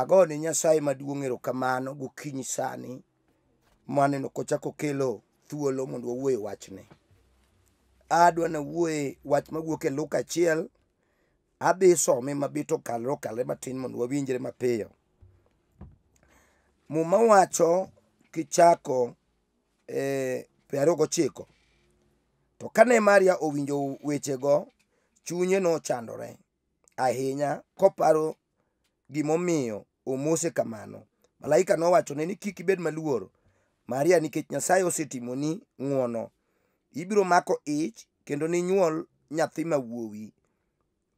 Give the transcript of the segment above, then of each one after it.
agone nyasaye maduong' erokamano gokinyi sani maneno kochako kelo thuolo mondo wawuoye wachni adwa nawuoye wach mawuok e luka achiel adhi some mabit okalre okalre matin mondo wawinjre mapiyo muma wacho kichako e piero gochiko to kane maria owinjo wechego chunye nochandore ahinya koparo gimomiyo omose kamano. Malaika nowachone ni kik ibed maluor. Maria nikech Nyasaye osetimoni ng'uono. Ibiro mako ich kendo ninyuol nyathi mawuowi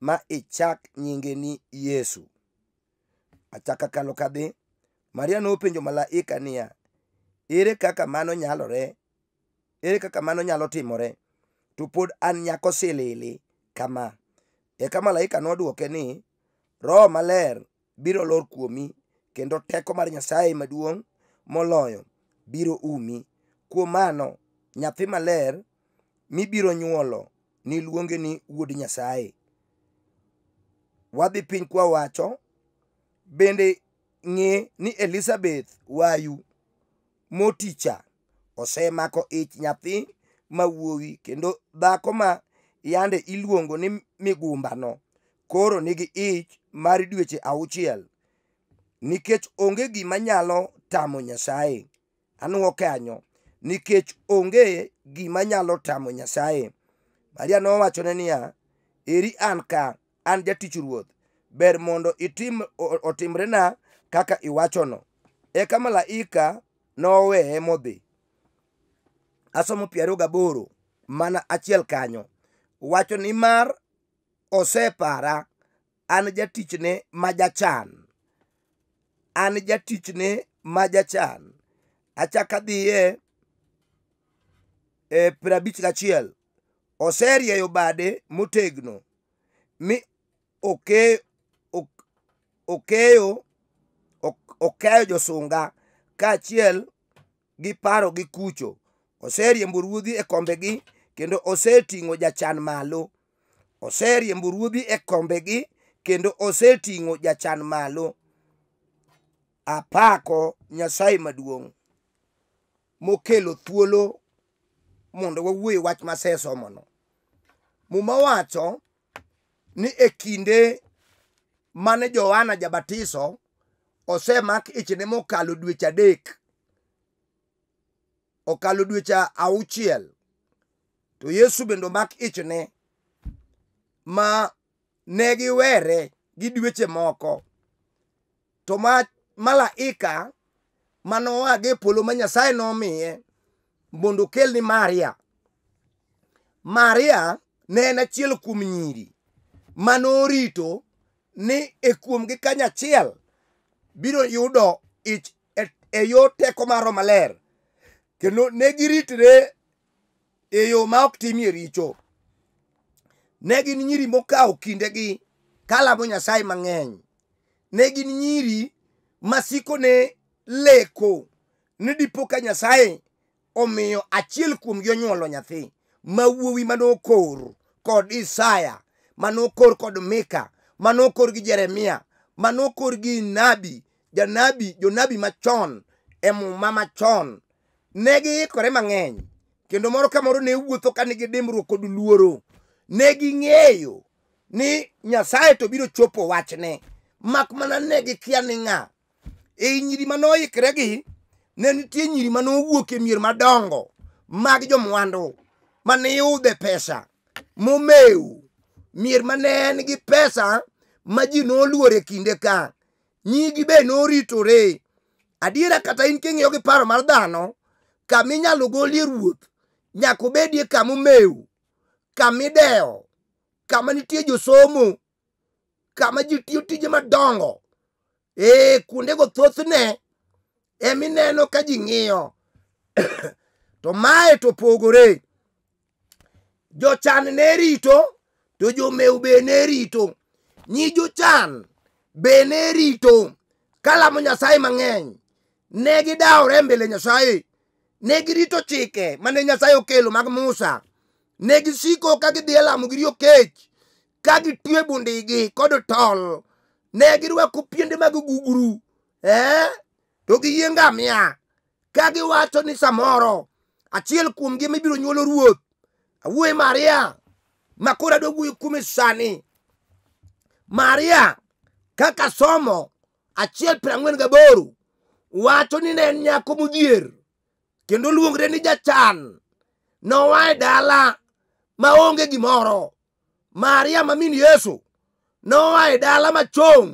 ma ichak nyinge ni Yesu. Achaka kalo kadhi. Maria nopenjo malaika niya, ere kaka mano nyalore? Ere kaka mano nyalo timore? To pod an nyako silili kama. Eka malaika nodwoke ni, Roho Maler biro lor kuomi kendo teko mar Nyasaye maduong' moloyo biro umi. Kuom mano, nyathi maler mibiro nyuolo niluonge ni wuod Nyasaye. Wadhi piny kwawacho, bende ng'e ni Elizabeth wayu moticha osemako ich nyathi mawuowi kendo dhako ma yande iluongo ni migumbano. koro nigi ich mar dweche auchiel nikech onge gima nyalo tamo nyasaye anuo kanyo nikech onge gima nyalo tamo nyasaye maria nowachone niya eri an ka an jatich ruoth ber mondo itim otimrena kaka iwachono eka malaika noweye modhi asomo piero gaboro mana achiel kanyo wacho ni mar osepara an jatichne ma jachan an jatichne ma jachan achak adhiye e prabich gachiel oserieyo bade motegno mi oke okeyo okeyo josunga kaachiel gi paro gi kucho oseriembo ruodhi e kombegi kendo oseting'o jachan malo oseriembo ruodhi e kombegi kendo oseting'o jachan malo apako nyasaye maduong' mokelo thuolo mondo wawuoye wach masesomono muma wacho ni e kinde mane joana jabatiso osemak ichne e mokalo dweche adek okalo dweche auchiel to yesu bende omak ichne e ma ne giwere gi dweche moko. To ma malaika manoa gi polo ma Nyasaye nomiye mondo okel ni Maria. Maria ne en achiel kuom nyiri manorito ni e kuom gi kanyachiel biro yudo ich e, e yo teko mar Roho Maler. Kendo ne giritre e yo ma ok timie richo. Ne gin nyiri mokawo kindegi kalamo Nyasaye mang'eny. Ne gin nyiri masiko ne leko ni dipo ka Nyasaye omiyo achiel kuom gi onyuolo nyathi ma wuowi manokor kod Isaya, manokor kod Mika, manokor gi Jeremia, manokor gi nabi, janabi, jonabi machon, emuma machon. Ne giikore mang'eny kendo moro ka moro ne wuotho ka nigi dimbruok kod luoro. ne ging'eyo ni nyasaye to biro chopo wachne mak mana ne gikia ni ng'a ei nyiri manoikregi ne nitie nyiri manowuok e mier madongo mag jomwandu maniyudhe pesa momew mier mane en gi pesa ma ji noluor e kinde ka nyigi be noritore adiera kata in king'iyo gi paro mar dhano kaminyalo golie ruoth nyaka obedie kamomew kamidewo kama nitie josomo kama ji tiyo tije madongo e kuondego thothne emineno ka ji ng'iyo to mae to pogore jochan ne rito to jomew be ne rito nyi jochan be ne rito kalamo nyasaye mang'eny ne gidawore e mbele nyasaye ne girito chike mane nyasaye okelo mag musa ne gisiko ka gidhi elamo gi rio kech ka gitwe bundigi kod tol ne girwako piende mag guguru eh? to giyie ngamia ka giwacho ni samoro achiel kuomgi mibiro nyuolo ruoth awuoye maria ma koro adwa wuoyo kuome sani maria kaka somo achiel piero ang'wen gaboro wacho ni ne en nyako modhier kendo luongre ni jachan nowae dala maonge gimoro maria ma min yesu noa e dala machong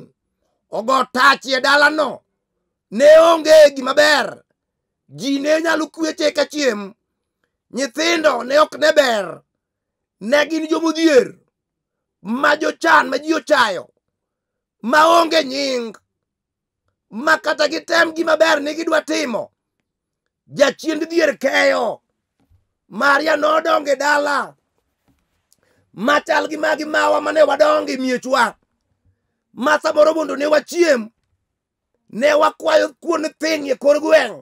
ogo tachi e dalano ne onge gimaber ji ne nyalo kweche ka chiem nyithindo ne ok ne ber ne gin jomodhier ma jochan ma ji ochayo maonge nying ma kata gitem gimaber ni gidwa timo jachiend dhier keyo maria nodonge dala machal gi magi mawa mane wadongo e miechwa ma samoro mondo ne wachiem ne wakwayo kuon thing e kor gweng'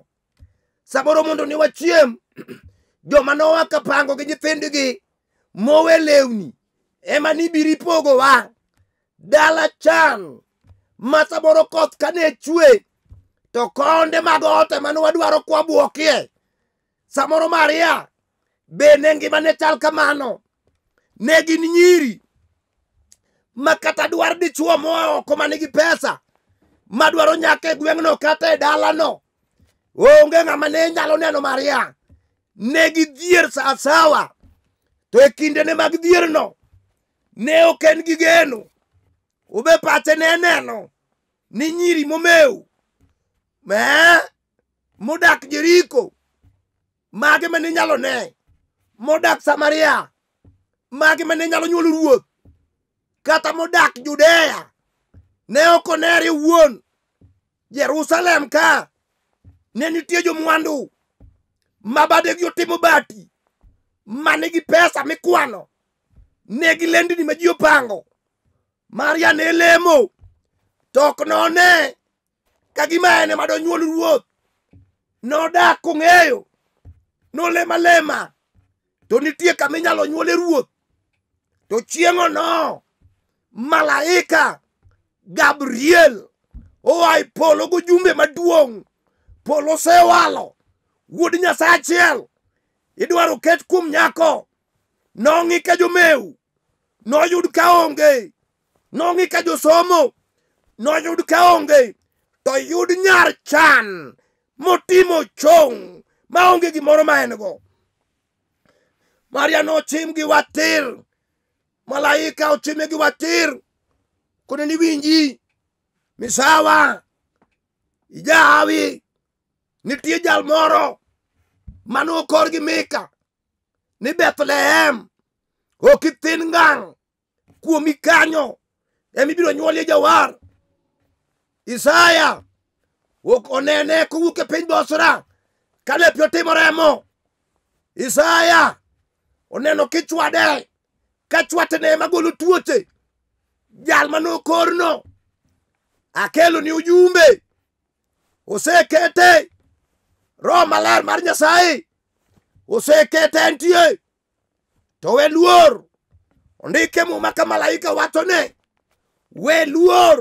samoro mondo ne wachiem joma nowa kapango gi nyithindgi mowe lewni ema nibiri pogowa dala chan ma samoro koth kane chwe to konde mag ot emane wadwaro kwabuokie samoro maria be ne ngima ne chal kamano ne gin nyiri ma kata dwar dichuo moa oko manigi pesa madwaro nyaka e gweng'no kata e dalano onge ng'ama ne nyalo neno maria ne gidhier sa sawa to e kindene mag dhierno ne ok en gi geno obe pache ne neno ni nyiri momew me modak jeriko mage mane nyalo ne modak samaria magi mane nyalo nyuolo ruoth kata modak judea ne ok onere wuon jerusalem ka ne nitie jomwandu mabadegi otimo bati manigi pesa mikwano ne gilendni ma ji opango maria ne lemo to ok none kagima ene madonyuol ruoth nodak kong'eyo nolema lema to nitie kama inyalo nyuole ruoth To chieng ono malaika Gabriel oa e polo gojumbe maduong' polo osewalo wuod nyasaye achiel idwaro ket kuom nyako nong'i ka jomew noyud ka onge nong'i ka josomo noyud ka onge to yud nyar chan motimo chong maonge gimoro ma en go maria nochim gi watir malaika utimegi watir kone ni winji misawa ijahawi nitie jal moro mane gi mika ni bethlehem ok ithin ngang kuomi kanyo emibiro nyuolie jawar isaya onene kowuok e piny bosra kalepi otimo remo isaya oneno kichwade kachwatne ema golo tuote jal manokorno akelo ni ujumbe osekete roho maler mar nyasaye osekete ntie to we luor ondike muma ka malaika watone we luor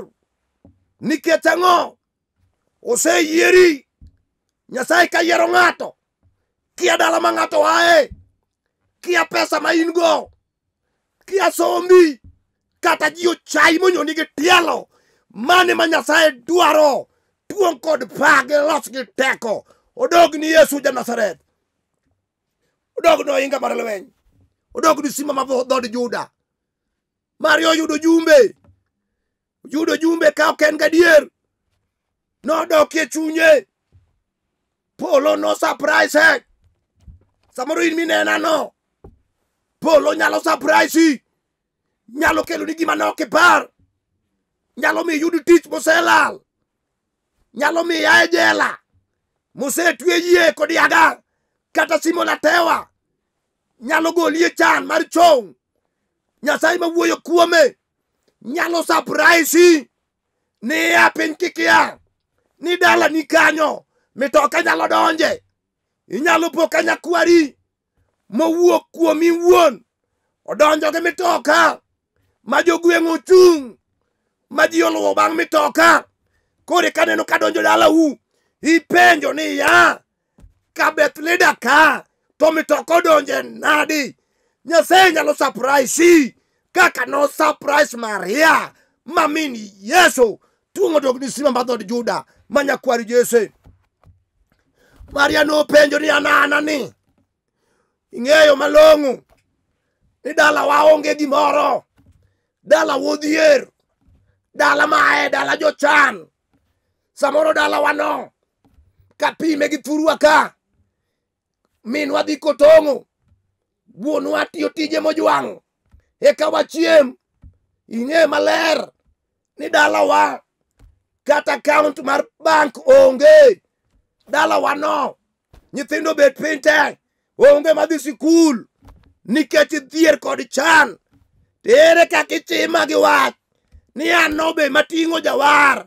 nikech ang'o oseyieri nyasaye kayiero ng'ato kia dala ma ng'ato ae kia pesa ma in go kiasomi kata ji ochai monyoni gi tielo mane ma nyasaye dwaro tuong' kod pagi los gi teko odog ni yesu ja nasareth odog ni ohinga mar lweny odog ni sima ma dhod juda mari oyudo jumbe yudo jumbe ka ok en gadier nodokie chunye polo no surprise he samoro in minenano Polo nyalo surprise you. Nyalo kelo ni gima ne ok ipar. Nyalo mi yud tich moselal. Nyalo mi yae jela. Mosetwe yie kod yaga. Kata simo na tewa. Nyalo goli e chan mar chong. Nyasaye ma wuoyo kuome. Nyalo surprise you. Ni ya piny kikia. Ni dala ni kanyo. Mitoka nyalo donje. Inyalo po kanya kuari. Inyalo po kanya kuari. mowuok kuomi wuon odonjo gi mitoka ma jogweng' ochung' ma ji oluwo bang' mitoka kore kaneno kadonjo dalau ipenjo ni ya ka bethleda ka to mitoka odonje nadi nyasaye nyalo surprisei kaka no surprise maria mamin yesu tuong'o dog ni sima madhod juda ma nyakwar jese maria nopenjo ni ananani ing'eyo malong'o ni dala waonge gimoro dala wodhier dala mae dala jochan samoro dala wano kapime gi thurwa ka minwa dhi kotong'o wuonwa tiyo tije mojwang' eka wachiem ing'e maler ni dalawa kata akaunt mar bank onge dalawano nyithindo bet piny te onge madhi sikul nikech dhier kod chan tere kakitima gi wach ni anobe mating'o jawar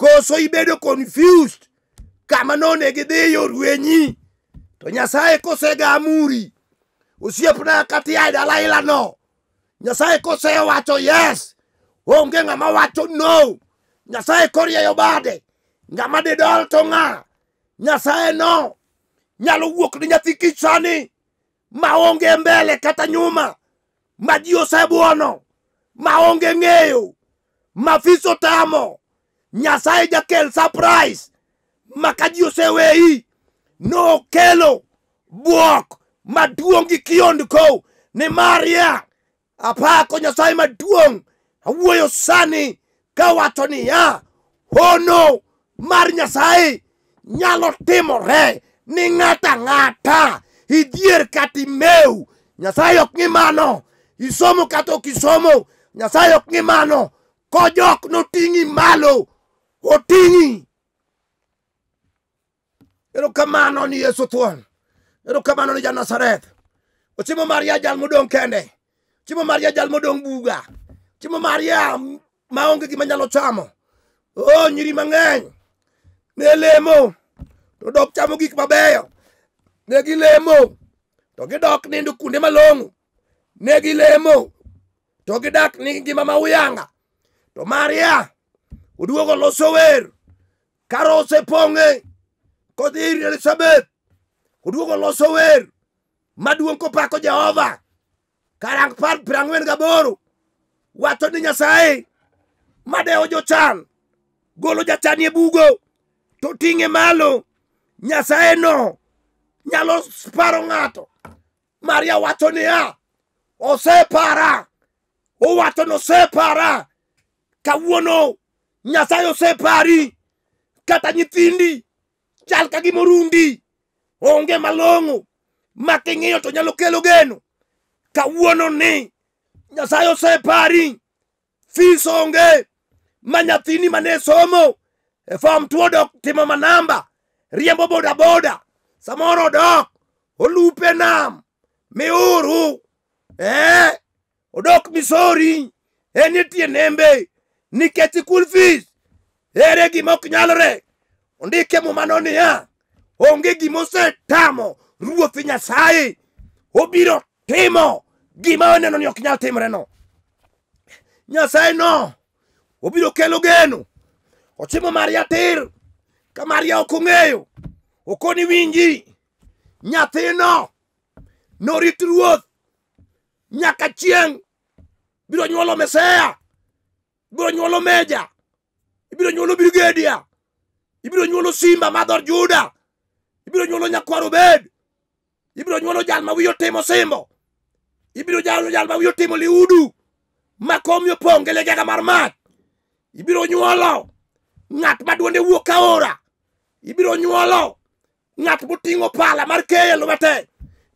koso ibedo confused kama none gidhi e yorwenyi to nyasaye kosega amuri osiepna katia e dalaila no nyasaye kosewacho yes onge ng'ama wacho no nyasaye korieyo bade ng'ama didol to ng'a nyasaye no nyalo wuok ni nyathi kichani maonge mbele kata nyuma ma ji osebuono maonge ng'eyo mafiso tamo nyasaye jakel surprise ma ka ji oseweyi nokelo buok maduong' gi kiondko ni maria apako nyasaye maduong' awuoyo sani kawacho niya hono mar nyasaye nyalo timore ni ng'ata ng'ata idhier kata imew nyasaye ok ng'i mano isomo kata ok isomo nyasaye ok ng'i mano kojok noting'i malo oting'i erokamano ni yesu thuon erokamano ni janazareth ochimo maria jal modong' kende chimo maria jal modong' buga chimo maria maonge gima nyalo chamo o oh, nyiri mang'eny ne lemo to dok chamo gik mabeyo ne gilemo to gidok nindo kuonde malong'o ne gilemo to gidak ni ngima ma uyanga to maria oduogo loso wer karose ponge kodhi ir elizabeth oduogo loso wer maduong' kopako jehova karang par prang'wen gaboro wacho ni nyasaye madeo jochan golo jachanie bugo to ting'e malo nyasaye no nyalo paro ng'ato maria wacho niya osepara owacho nosepara kawuono nyasaye osepari kata nyithindi chal ka gimorundi onge malong'o ma king'iyo to nyalo kelo geno kawuono ni nyasaye osepari fis onge ma nyathini mane somo e fom tuo dok timo manamba riembo boda boda samoro odok olupe nam miuru e odok misori en eh, itie nembe nikech kul fis ere gima ok nyalre ondike mumano niya onge gima osetamo ruoth nyasaye obiro timo gima oneno ni ok nyal timreno nyasaye no obiro kelo geno ochimo mari atir kamaria ok ong'eyo ok oni winji nyathino norit ruoth nyaka chieng' biro nyuolo meseya ibiro nyuolo meja ibiro nyuolo brigedia ibiro nyuolo simba madhor juda ibiro nyuolo nyakwar obed ibiro nyuolo jal ma wiyo timo simbo ibiro nyuolo jal ma wiyo timo liudu ma komi opong gi e ligega mar mach ibiro nyuolo ng'at ma duonde wuok ka ora ibiro nyuolo ng'at moting'o pala mar keye lwete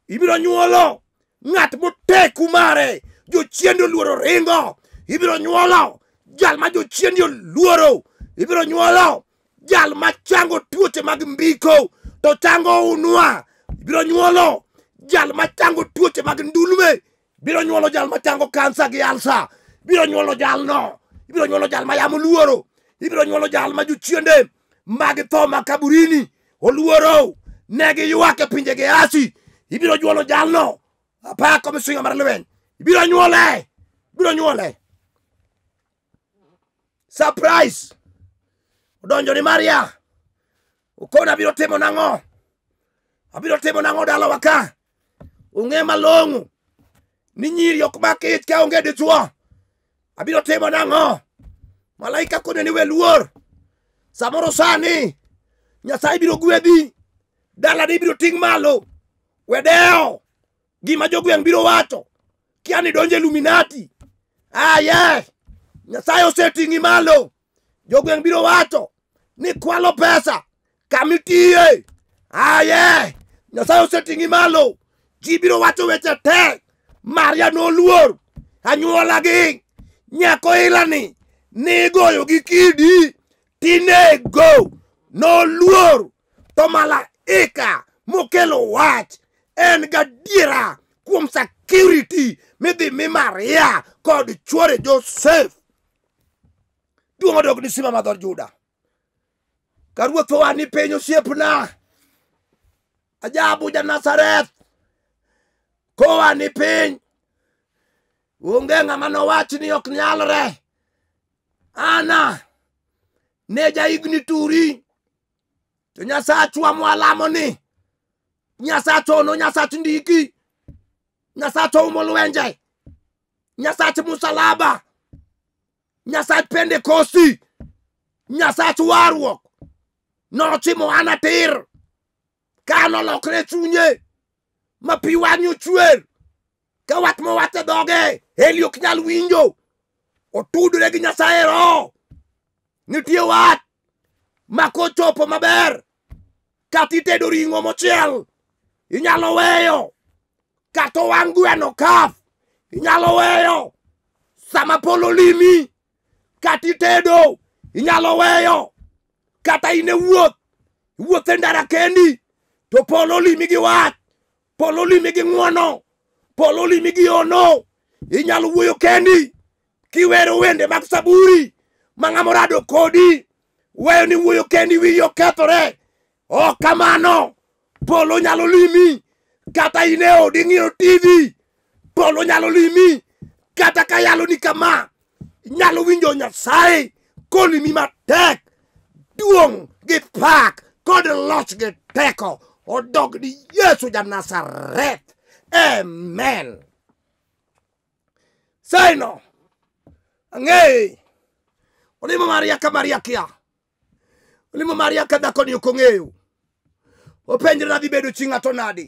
ibiro nyuolo ng'at moteku mare jochiende oluoro ringo ibiro nyuolo jal ma jochiende oluoro ibiro nyuolo jal ma chango tuoche mag mbiko to chango unwa ibiro nyuolo jal ma chango tuoche mag ndulme biro nyuolo jal ma chango kansa gi alsa biro nyuolo jalno ibiro nyuolo jal ma yamo luoro ibiro nyuolo jal ma jochiende mag tho makaburini oluoro ne giywak e pinje giasi ibiro juolo jalno apako misinga mar lweny ibiro nyuole ibiro nyuole surprise odonjo ni maria okona abiro timo nang'o abiro timo nang'o dalowa ka ung'e malong'o ni nyiri ok makich ka onge dichuo abiro timo nang'o malaika kone ni we luor Samoro sani Nyasaye ibiro gwedhi, ni ibiro ting' malo. Wedewo gima jogweng' biro wacho, kia ni donjo e Illuminati. Aye, ah, Nyasaye oseting'i malo. Jogweng' biro wacho ni kwalo pesa kamitiye. Aye, ah, Nyasaye oseting'i malo. Ji biro wacho weche te Maria noluor, anyuolagi, nyako ilani nigoyo gi kidi tinego no luor to malaika mokelo wach en gadiera kuom security midhi mi Maria kod chuore Joseph. Duong'o dog ni sima madhor Juda. karuoth ruothowa piny osiepna. Ajabu ja Nazareth. Kowa ni piny. Onge ng'ama nowach ni ok nyalre. Ana. ne ja igni turi to nyasachwa mwalamo ni nyasacho no nyasach ndiki nyasacho umo lwenje nyasach musalaba nyasach pendekosti nyasach warwok nochimo anatir kanolokre chunye ma pi wanyo chwer ka wat mowate dhoge heli ok nyal winjo otudre gi nyasaye roho nitie wat makochopo maber kata itedo ringo mochiel inyalo weyo kata owang' gweno kaf inyalo weyo sama polo limi kata itedo inyalo weyo kata in e wuoth iwuothe ndara kendi to polo limi gi wat polo limi gi ng'uono polo limi gi ono inyalo wuoyo kendi kiwero wende mag saburi mang'amorado kodi weyo ni wuoyo kendi wiyi okethore o kamano polo nyalo limi kata ine odi ng'iyo tv polo nyalo limi kata kayalo ni kama nyalo winjo nyasaye kolimi matek duong gi pak kod loch gi teko odog ni yesu ja nasaret amen saino ang'eye olimo marieka mariekia olimo marieka dhakoni ok ong'eyo openjre nadhi bedo chi ng'ato nadi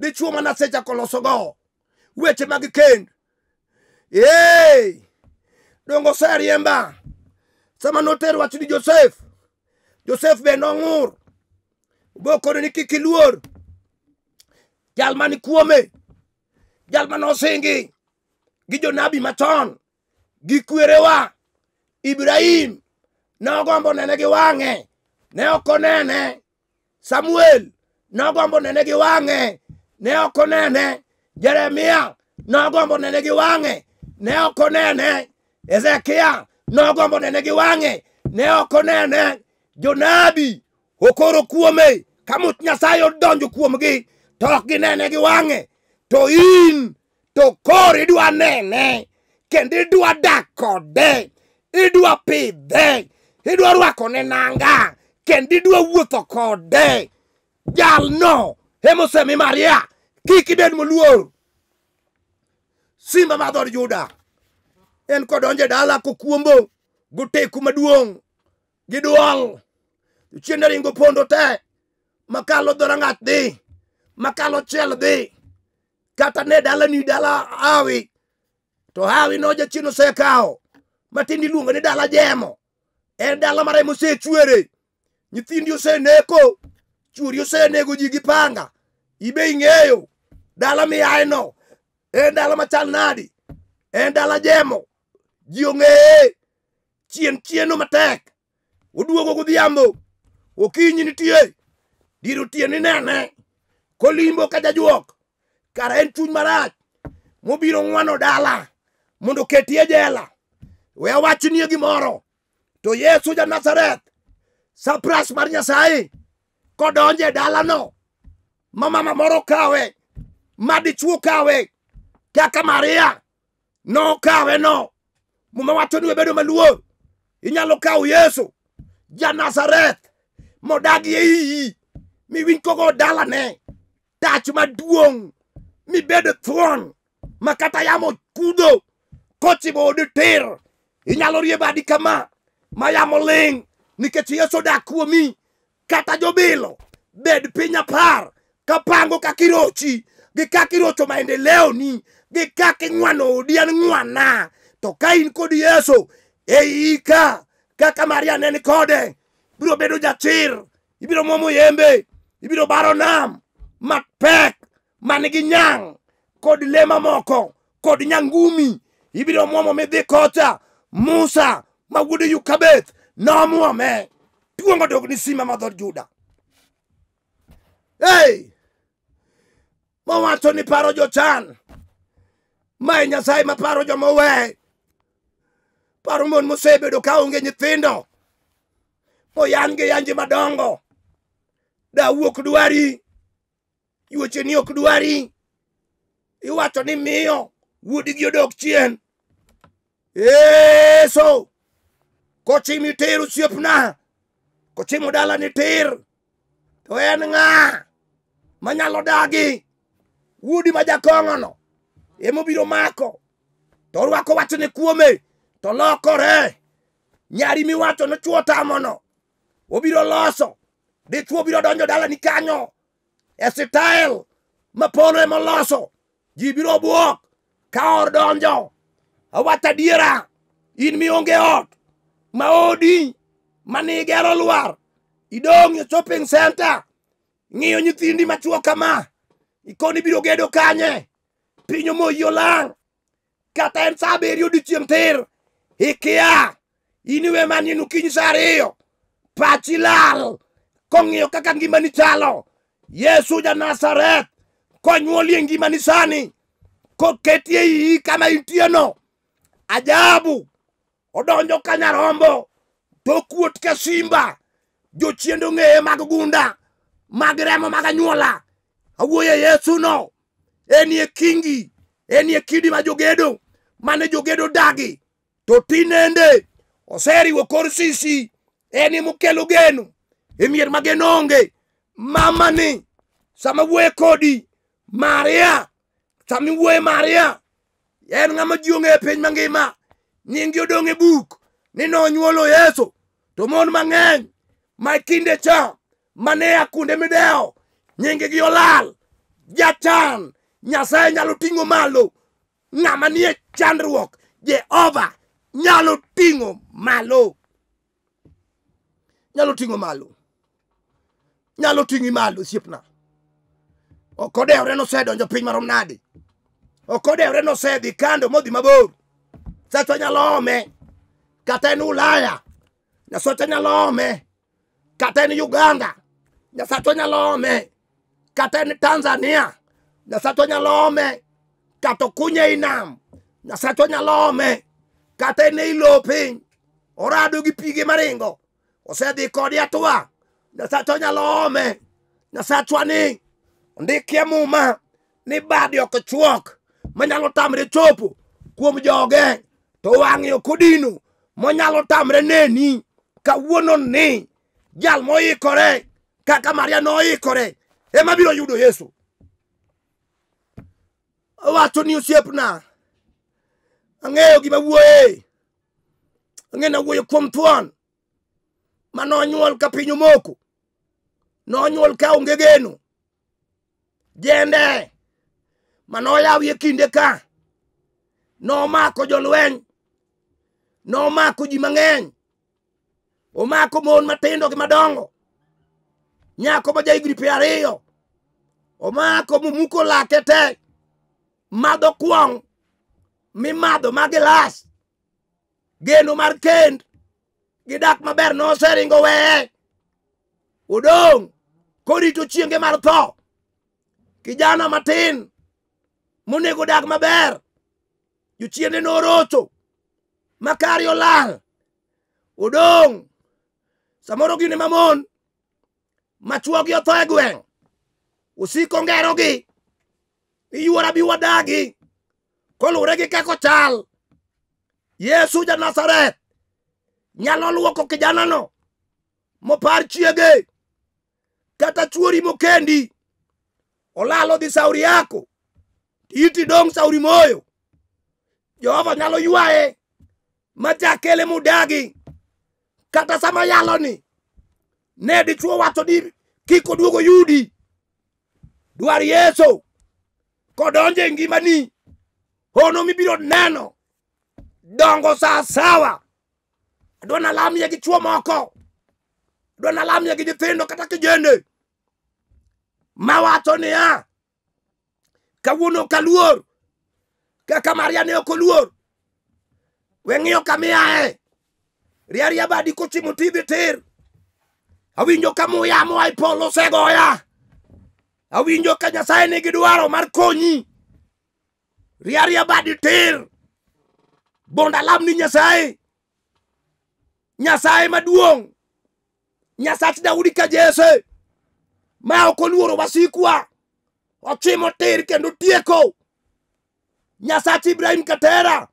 dichuo manasechako losogo weche mag kend ee dongo seriemba sama noter wach ni josef josef be nong'ur bokone ni kik iluor jal mani kuome jal manosingi gi jonabi machon gi kwerewa Ibrahim nogombo nene gi wang'e ne ok onene Samuel nogombo nene gi wang'e ne ok onene Jeremia nogombo nene gi wang'e ne ok onene Ezekia nogombo nene gi wang'e ne ok onene jonabi okoro kuome ka much Nyasaye odonjo kuomgi to ok ginene gi wang'e to in to koro idwa nene kendo idwa dak kode idwa pidhe idwa rwakone nanga kendo idwa wuotho kode jalno emosemi maria kik ibed moluor simba mar dhod juda en kodonje dala kokuombo goteku maduong' gi duol jochiende ringo pondo te makalo dhorangach dhi makalo chiel dhi kata ne dalani dala awi, to hawi no osekawo matin iluongo ni dala jemo en dala ma remo osechwere nyithindi oseneko chuori osenego ji gi panga ibe ing'eyo dala miyaeno en dala machal nadi en dala jemo ji ong'eye chien chieno matek oduogo godhiambo okinyi nitie diro tie ni nene kolimbo ka jajuok kara en chuny marach mobiro ng'wano dala mondo ketie jela we awachnie gimoro to yesu ja nazareth sapras mar nyasaye kodonje dalano ma mama moro kawe madichuo kawe kaka maria nokawe no muma wacho ni webedo maluor inyalo kaw yesu ja nazareth modagi e iyi miwiny kogo dalane tach maduong' mibed thuon ma kata yamo kudo kochimo od tir inyalo rie badi kama mayamo ling' nikech yeso dak kuomi kata jobilo bed piny apar kapango kakirochi gi kakirocho maendeleoni gi kakinywano odi an ng'wana to ka in kod yeso e ika kaka maria ne ni kode biro bedo jachir ibiro mwomo yembe ibiro baro nam mapek manigi nyang' kod le mamoko kod nyangumi ibiro mwomo midhi kocha Musa ma wuod Yukabeth nomwome duongo dog ni sima ma dhod Juda. Hey! Mawacho ni paro jochan. Ma e Nyasaye ma paro joma we. Paro mon mosebedo ka onge nyithindo. Oyan gi yanje madongo. Dau ok dwari. Yuoche ni ok dwari. Iwacho ni miyo wuodi gi odok chien. Yeso kochimi ter osiepna kochimo dala ni tir to en ng'a manyalo dagi wudi ma jakong'ono emobiro mako to rwako wachne kuome to lokore nyari miwacho nochuo tamono obiro loso dichuo biro donjo dalani kanyo e sitael ma polo emoloso ji biro buok ka or donjo awata adiera in mionge ot maodi manigero lwar idong e shopping center ng'iyo nyithindi machuo kama ikoni biro gedo kanye piny omoyi olang kata en sa abiryo odiochieng' tir ikia iniwe manin ukiny sa ariyo pachi lal kong'iyo kaka ngimani chalo yesu ja nazareth konyuolie ngimani sani koketie iyi kama intieno ajabu odonjo ka nyarombo tokuot ka simba jochiendo ng'eye mag gunda mag remo mag anyuola awuoye yesu no enie kingi enie kidi ma jogedo mane jogedo dagi to tinende oseriwo kor sisi enie mokelo geno e mier mageno onge mamani sama wuoye kodi maria sama iwuoye maria en ng'ama ji onge e piny mangima nyingi odong' e buk ni nonyuolo yeso to mon mang'eny ma kinde cha mane a kunde midewo nyingi gi olal jachan nyasaye nyalo ting'o malo ng'ama nie chandruok jehova nyalo ting'o malo nyalo ting'o malo nyalo ting'i malo osiepna ok odewre nosedonjo piny marom nade Okodewre nosedhi kando modhi mabor. Sasa nyalo ome. Kata en Ulaya. Nyasacha nyalo ome. Kata en Uganda. Nyasacha nyalo ome. Kata en Tanzania. Nyasacha nyalo ome. Kata okunye i Nyasacha nyalo ome. Kata en ilo piny. Orado gi pige maringo. Osedhi kode atwa Nyasacha nyalo ome. Nyasachwa ni. Ndikie muma ni badi ok chuok manyalo tamre chopo kuom joge to wang'yo kodino monyalo tamre neni kawuono ni jal moikore kaka maria noikore ema biro yudo yesu owacho ni osiepna ang'eyo gima wuoye ang'e na wuoyo kuom thuon manonyuol ka piny omoko nonyuol ka onge geno jende manoyawi e kinde ka nomako jolweny nomako ji mang'eny omako mon matindo gi madongo nyako ma jaigri pier ariyo omako mumuko lake te madho kwong mimadho ma gilas geno mar kend gi dak maber noseringo weye odong' korito chienge mar tho kijana matin monego dag maber jochiende norocho makari olal odong' samoro gine mamon machuogi otho e gweng' osiko ngerogi iyuora bi wadagi kolure gi kako chal yesu ja nazareth nyalo luoko kijanano mopar chiege kata chuori mokendi olalo dhi sauri yako iti dong sauri moyo jehova nyalo ywaye majakele mudagi kata sama yaloni ne dichuo wacho ni kik oduogo yudi dwar yeso kodonje ngimani hono mibiro neno dongo saa sawa adwa nalamie gi chuo moko adwa nalamie gi nyithindo kata kijende mawacho niya ah. kawuono ok aluor kaka maria ne ok oluor weng'iyo kamiae riaria badi kochimo tibi tir awinjo ka muya moa e polo osegoya awinjo ka nyasaye nigi dwaro mar konyi riaria badi tir bonda lam ni nyasaye nyasaye maduong' nyasach daudi ka jese ma ok oluoro wasikwa ochimo tir kendo tieko nyasach Ibrahim Katera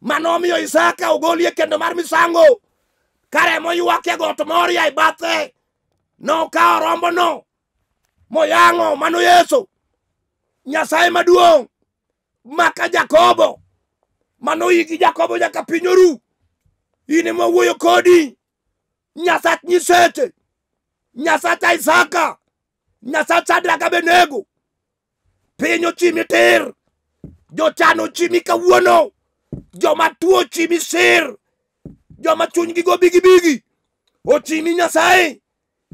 manomiyo Isaka ogolie kendo mar misango karemo ywak e got Moria e bathe nokawo rombono moyang'o mano Yesu Nyasaye maduong' maka Jakobo manoyi gi Jakobo nyaka pinyoru oru in ema kodi Nyasach nyiseche Nyasach Isaka Nyasach Shadraka Benego piny ochimi tir jochan ochimi kawuono joma tuo ochimi sir joma chunygi go bigibigi ochimi nyasaye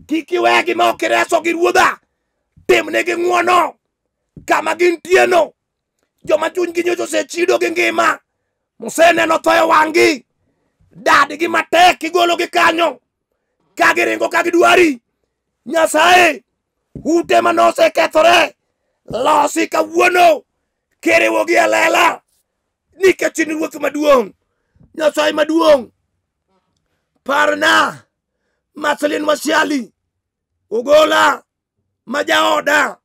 kik iwegi ma ok iresogi ruodha timnegi ng'uono kama gintieno joma chunygi nyocho osechido gi ngima moseneno thoe wang'gi dadgi matek igologi kanyo kagiringo kagidwari nyasaye ute manosekethore losi kawuono kiriwo gi alela nikech in ruoth maduong' nyasaye maduong' parna maslin mashali ogola majaoda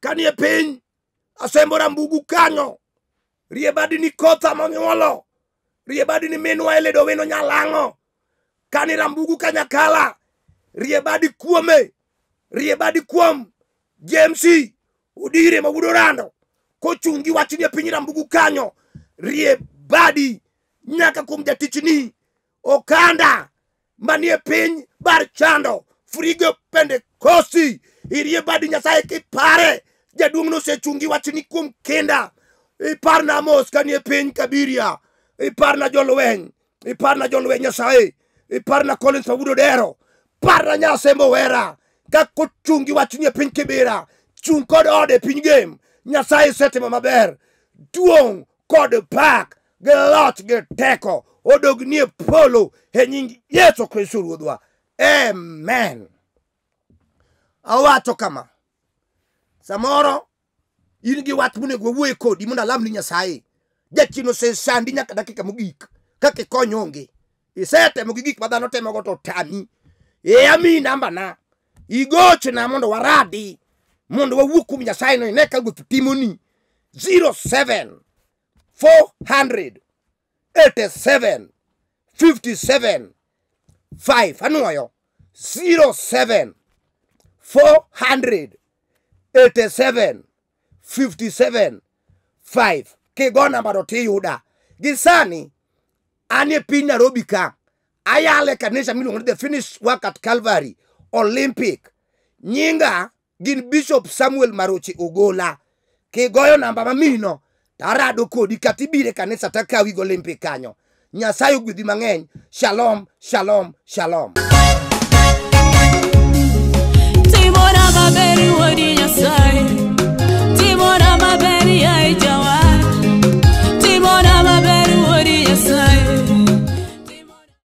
kanie piny asembo rambugu kanyo rie badini kotha monyuolo rie badini minwa elido wino nyalang'o kani rambugu kanyakala rie badi kuome rie badi kuom jemsi udire magudorando kochungi watinie pinyira mbugu kanyo rie badi nyaka kuom jatichni okanda manie piny bar chando frigo pentekosti irie badi nyasaye kipare jaduong' nosechungi wachni kuom kinda iparna amos kanie piny kabiria iparna jolweny iparna jolweny nyasaye iparna collins mawudo parna nyase mowera kakochungi wachni piny kibira chung kod ode e piny game nyasaye isetimo maber duong' kod pak gi loch gi teko odogni e polo e nying yesu kristo ruodhwa amen awacho kama samoro in gi wach monego wawuoye kodi mondo alamni nyasaye jachien osesandi nyaka dakika mogik kaka ikony onge isetemo gi gik madhano temogo to tami e ami nambana igochna mondo waradi mondo wawuo kuom nyasaye no ine ka ruoth timoni 07 anuoyo 07 400 87 57 kigo nambano tiyuda gi sani an piny narobi ka ayale kanisa miluongo ni the finish work at calvary olympic nyinga gin Bishop Samuel Maruchi Ugola. Kigoyo namba mamino, tarado kodi katibire kanisa takawi golempe kanyo. Nyasayo gwithi mang'eny. Shalom, shalom, shalom.